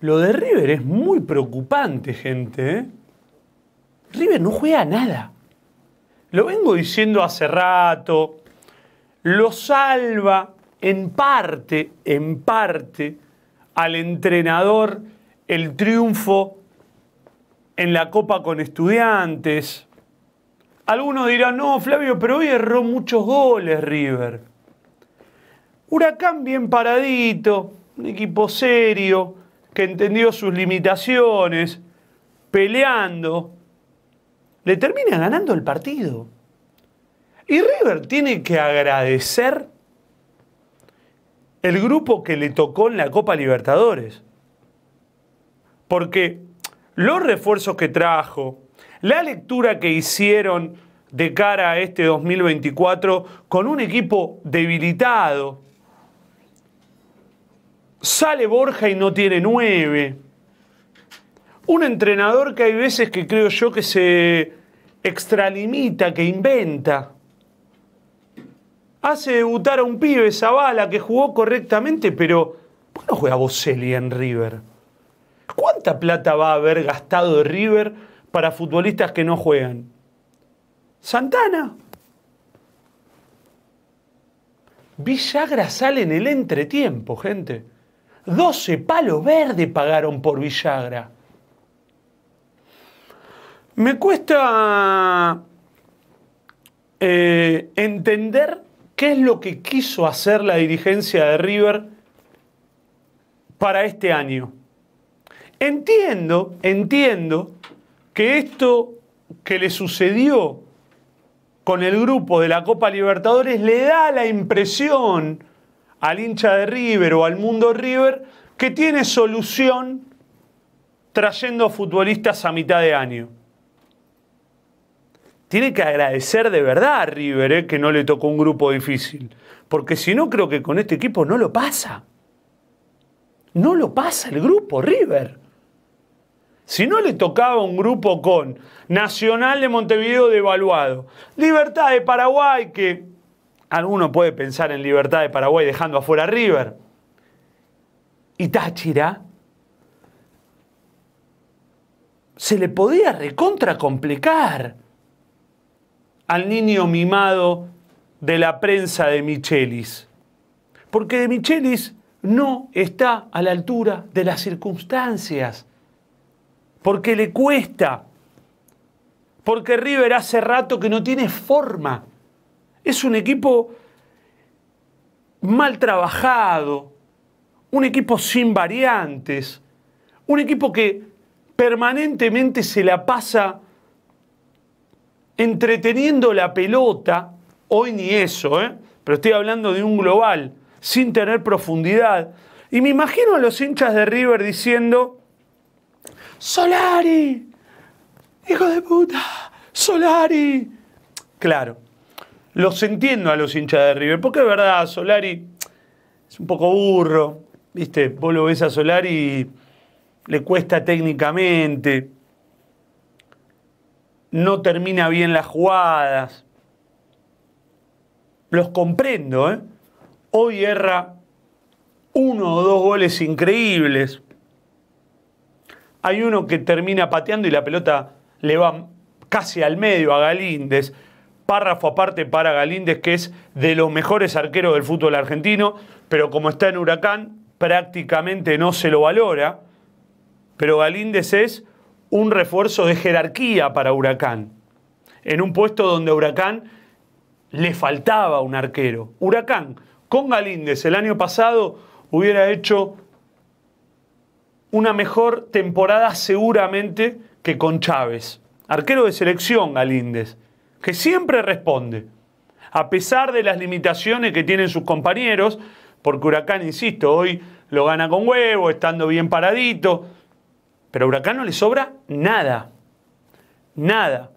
Lo de River es muy preocupante, gente. ¿eh? River no juega nada. Lo vengo diciendo hace rato. Lo salva en parte, en parte, al entrenador el triunfo en la Copa con Estudiantes. Algunos dirán, no, Flavio, pero hoy erró muchos goles River. Huracán bien paradito, un equipo serio, que entendió sus limitaciones, peleando, le termina ganando el partido. Y River tiene que agradecer el grupo que le tocó en la Copa Libertadores. Porque los refuerzos que trajo, la lectura que hicieron de cara a este 2024 con un equipo debilitado, Sale Borja y no tiene nueve. Un entrenador que hay veces que creo yo que se extralimita, que inventa. Hace debutar a un pibe Zavala que jugó correctamente, pero ¿por qué no juega Boselli en River? ¿Cuánta plata va a haber gastado River para futbolistas que no juegan? Santana. Villagra sale en el entretiempo, gente. 12 palos verdes pagaron por Villagra. Me cuesta eh, entender qué es lo que quiso hacer la dirigencia de River para este año. Entiendo, entiendo que esto que le sucedió con el grupo de la Copa Libertadores le da la impresión al hincha de River o al mundo River que tiene solución trayendo futbolistas a mitad de año. Tiene que agradecer de verdad a River eh, que no le tocó un grupo difícil, porque si no creo que con este equipo no lo pasa. No lo pasa el grupo River. Si no le tocaba un grupo con Nacional de Montevideo devaluado, Libertad de Paraguay que Alguno puede pensar en Libertad de Paraguay dejando afuera a River. Y Táchira se le podía recontra al niño mimado de la prensa de Michelis. Porque de Michelis no está a la altura de las circunstancias. Porque le cuesta. Porque River hace rato que no tiene forma. Es un equipo mal trabajado, un equipo sin variantes, un equipo que permanentemente se la pasa entreteniendo la pelota, hoy ni eso, ¿eh? pero estoy hablando de un global, sin tener profundidad. Y me imagino a los hinchas de River diciendo, Solari, hijo de puta, Solari. Claro, los entiendo a los hinchas de River, porque es verdad, Solari es un poco burro, ¿viste? Vos lo ves a Solari le cuesta técnicamente, no termina bien las jugadas. Los comprendo, ¿eh? Hoy erra uno o dos goles increíbles. Hay uno que termina pateando y la pelota le va casi al medio a Galíndez párrafo aparte para Galíndez, que es de los mejores arqueros del fútbol argentino, pero como está en Huracán, prácticamente no se lo valora. Pero Galíndez es un refuerzo de jerarquía para Huracán, en un puesto donde a Huracán le faltaba un arquero. Huracán, con Galíndez el año pasado, hubiera hecho una mejor temporada seguramente que con Chávez. Arquero de selección Galíndez que siempre responde, a pesar de las limitaciones que tienen sus compañeros, porque Huracán, insisto, hoy lo gana con huevo, estando bien paradito, pero a Huracán no le sobra nada, nada.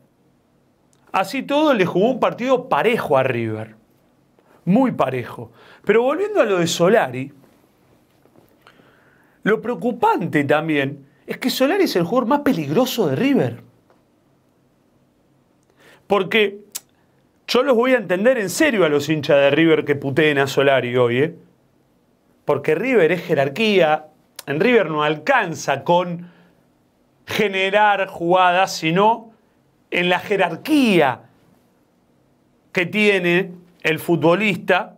Así todo le jugó un partido parejo a River, muy parejo. Pero volviendo a lo de Solari, lo preocupante también es que Solari es el jugador más peligroso de River. Porque yo los voy a entender en serio a los hinchas de River que puteen a Solari hoy, ¿eh? Porque River es jerarquía. En River no alcanza con generar jugadas, sino en la jerarquía que tiene el futbolista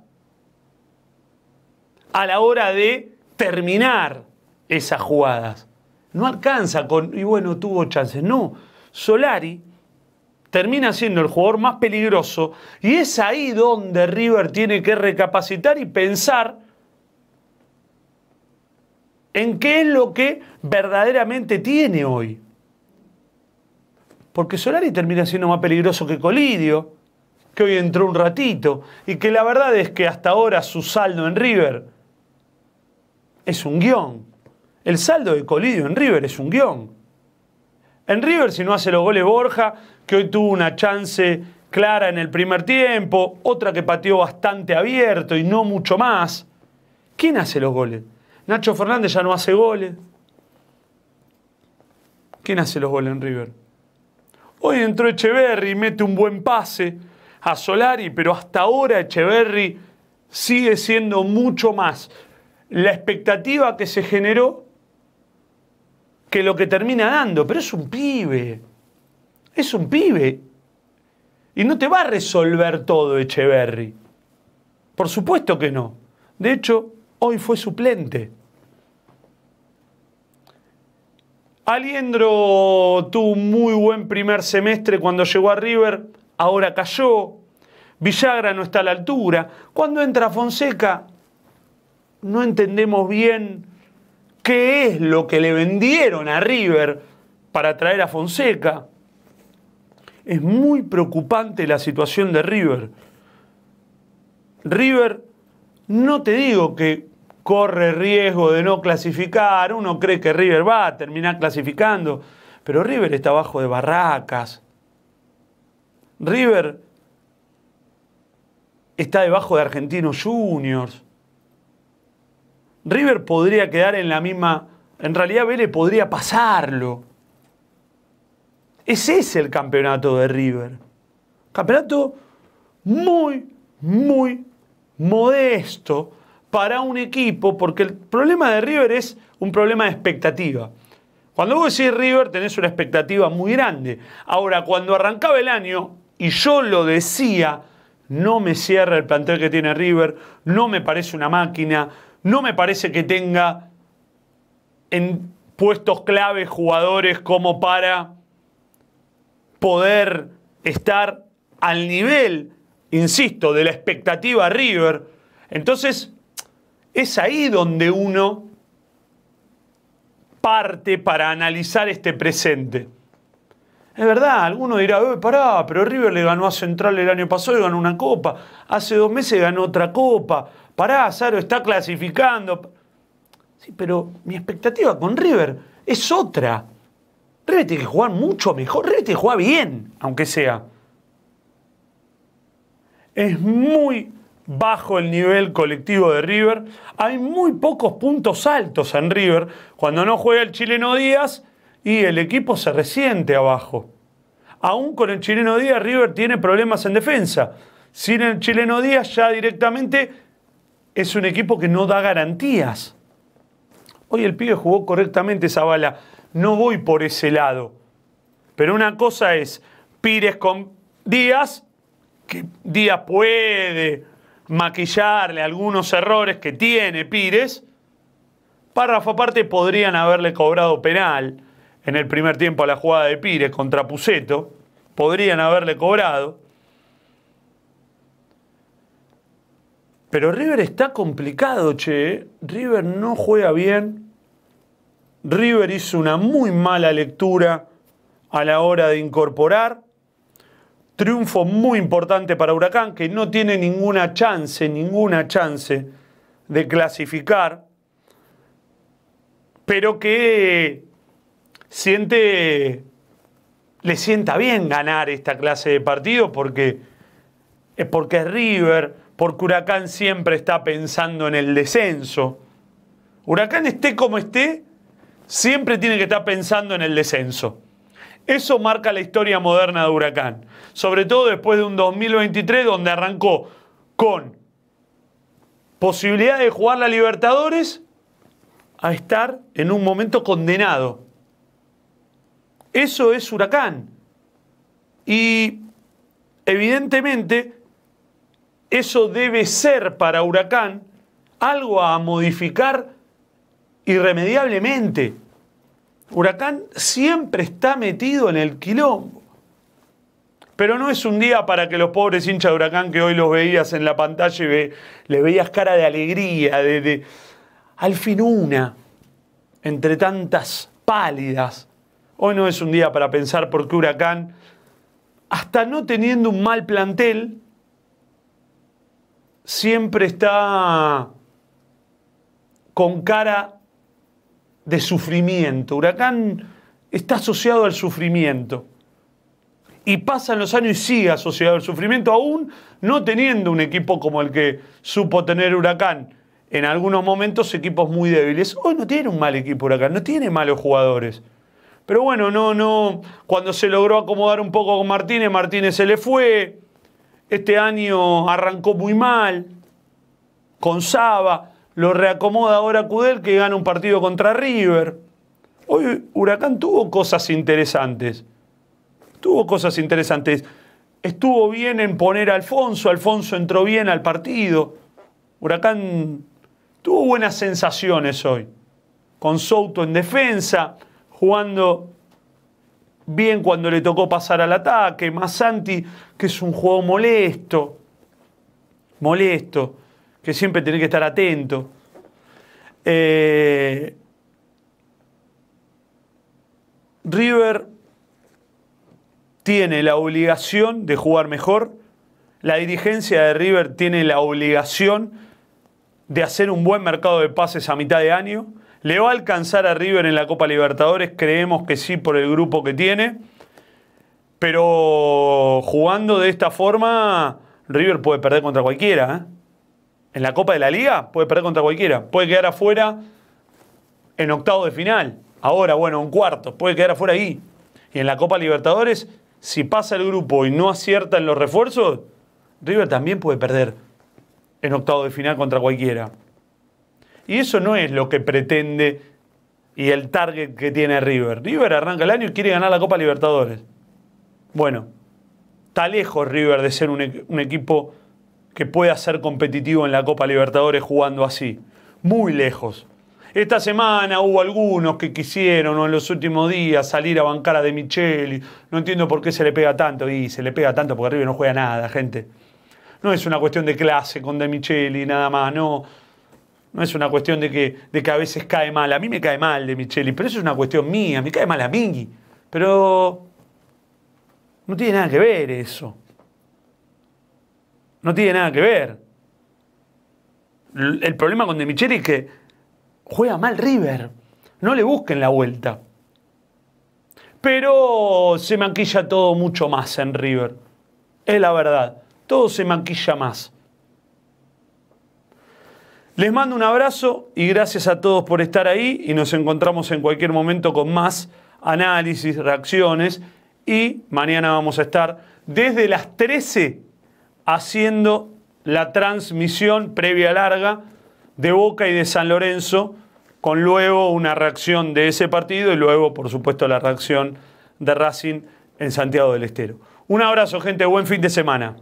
a la hora de terminar esas jugadas. No alcanza con, y bueno, tuvo chances. No, Solari termina siendo el jugador más peligroso y es ahí donde River tiene que recapacitar y pensar en qué es lo que verdaderamente tiene hoy. Porque Solari termina siendo más peligroso que Colidio, que hoy entró un ratito, y que la verdad es que hasta ahora su saldo en River es un guión. El saldo de Colidio en River es un guión. En River, si no hace los goles Borja, que hoy tuvo una chance clara en el primer tiempo, otra que pateó bastante abierto y no mucho más. ¿Quién hace los goles? Nacho Fernández ya no hace goles. ¿Quién hace los goles en River? Hoy entró Echeverry, mete un buen pase a Solari, pero hasta ahora Echeverry sigue siendo mucho más la expectativa que se generó que lo que termina dando, pero es un pibe. Es un pibe. Y no te va a resolver todo Echeverry. Por supuesto que no. De hecho, hoy fue suplente. Aliendro tuvo un muy buen primer semestre cuando llegó a River, ahora cayó. Villagra no está a la altura. Cuando entra Fonseca, no entendemos bien qué es lo que le vendieron a River para traer a Fonseca. Es muy preocupante la situación de River. River, no te digo que corre riesgo de no clasificar, uno cree que River va a terminar clasificando, pero River está abajo de barracas. River está debajo de Argentinos Juniors. River podría quedar en la misma. En realidad, Vélez podría pasarlo. Ese es el campeonato de River. Campeonato muy, muy modesto para un equipo, porque el problema de River es un problema de expectativa. Cuando vos decís River tenés una expectativa muy grande. Ahora, cuando arrancaba el año, y yo lo decía, no me cierra el plantel que tiene River, no me parece una máquina, no me parece que tenga en puestos clave jugadores como para poder estar al nivel, insisto, de la expectativa River. Entonces, es ahí donde uno parte para analizar este presente. Es verdad, alguno dirá, eh, pará, pero River le ganó a Central el año pasado y ganó una copa. Hace dos meses ganó otra copa pará, Zaro, está clasificando. Sí, pero mi expectativa con River es otra. River tiene que jugar mucho mejor, River tiene que bien, aunque sea. Es muy bajo el nivel colectivo de River. Hay muy pocos puntos altos en River. Cuando no juega el chileno Díaz y el equipo se resiente abajo. Aún con el chileno Díaz, River tiene problemas en defensa. Sin el chileno Díaz ya directamente es un equipo que no da garantías. Hoy el pibe jugó correctamente esa bala. No voy por ese lado. Pero una cosa es Pires con Díaz, que Díaz puede maquillarle algunos errores que tiene Pires. Párrafo aparte podrían haberle cobrado penal en el primer tiempo a la jugada de Pires contra Puceto. Podrían haberle cobrado. Pero River está complicado, che. River no juega bien. River hizo una muy mala lectura a la hora de incorporar. Triunfo muy importante para Huracán, que no tiene ninguna chance, ninguna chance de clasificar, pero que siente, le sienta bien ganar esta clase de partido porque, porque River, porque Huracán siempre está pensando en el descenso. Huracán esté como esté, siempre tiene que estar pensando en el descenso. Eso marca la historia moderna de Huracán, sobre todo después de un 2023 donde arrancó con posibilidad de jugar la Libertadores a estar en un momento condenado. Eso es Huracán. Y evidentemente eso debe ser para Huracán algo a modificar irremediablemente. Huracán siempre está metido en el quilombo. Pero no es un día para que los pobres hinchas de Huracán que hoy los veías en la pantalla y ve, le veías cara de alegría, de... Al fin una, entre tantas pálidas. Hoy no es un día para pensar por qué Huracán, hasta no teniendo un mal plantel, siempre está con cara de sufrimiento. Huracán está asociado al sufrimiento. Y pasan los años y sigue asociado al sufrimiento, aún no teniendo un equipo como el que supo tener Huracán. En algunos momentos equipos muy débiles. Hoy no tiene un mal equipo Huracán, no tiene malos jugadores. Pero bueno, no, no. Cuando se logró acomodar un poco con Martínez, Martínez se le fue. Este año arrancó muy mal con Saba, lo reacomoda ahora Cudel que gana un partido contra River. Hoy Huracán tuvo cosas interesantes. Tuvo cosas interesantes. Estuvo bien en poner a Alfonso, Alfonso entró bien al partido. Huracán tuvo buenas sensaciones hoy. Con Souto en defensa, jugando bien cuando le tocó pasar al ataque, Masanti, que es un juego molesto, molesto, que siempre tiene que estar atento. Eh, River tiene la obligación de jugar mejor, la dirigencia de River tiene la obligación de hacer un buen mercado de pases a mitad de año, ¿Le va a alcanzar a River en la Copa Libertadores? Creemos que sí por el grupo que tiene. Pero jugando de esta forma, River puede perder contra cualquiera. ¿eh? En la Copa de la Liga puede perder contra cualquiera. Puede quedar afuera en octavo de final. Ahora, bueno, un cuarto. Puede quedar afuera ahí. Y en la Copa Libertadores, si pasa el grupo y no acierta en los refuerzos, River también puede perder en octavo de final contra cualquiera. Y eso no es lo que pretende y el target que tiene River. River arranca el año y quiere ganar la Copa Libertadores. Bueno, está lejos River de ser un, e-, equipo que pueda ser competitivo en la Copa Libertadores jugando así. Muy lejos. Esta semana hubo algunos que quisieron o en los últimos días salir a bancar a De Micheli. No entiendo por qué se le pega tanto. Y se le pega tanto porque River no juega nada, gente. No es una cuestión de clase con De Micheli, nada más, no. No es una cuestión de que, de que a veces cae mal. A mí me cae mal de Micheli, pero eso es una cuestión mía. Me cae mal a mí. Pero no tiene nada que ver eso. No tiene nada que ver. El problema con De Micheli es que juega mal River. No le busquen la vuelta. Pero se manquilla todo mucho más en River. Es la verdad. Todo se manquilla más. Les mando un abrazo y gracias a todos por estar ahí y nos encontramos en cualquier momento con más análisis, reacciones y mañana vamos a estar desde las 13 haciendo la transmisión previa larga de Boca y de San Lorenzo con luego una reacción de ese partido y luego por supuesto la reacción de Racing en Santiago del Estero. Un abrazo gente, buen fin de semana.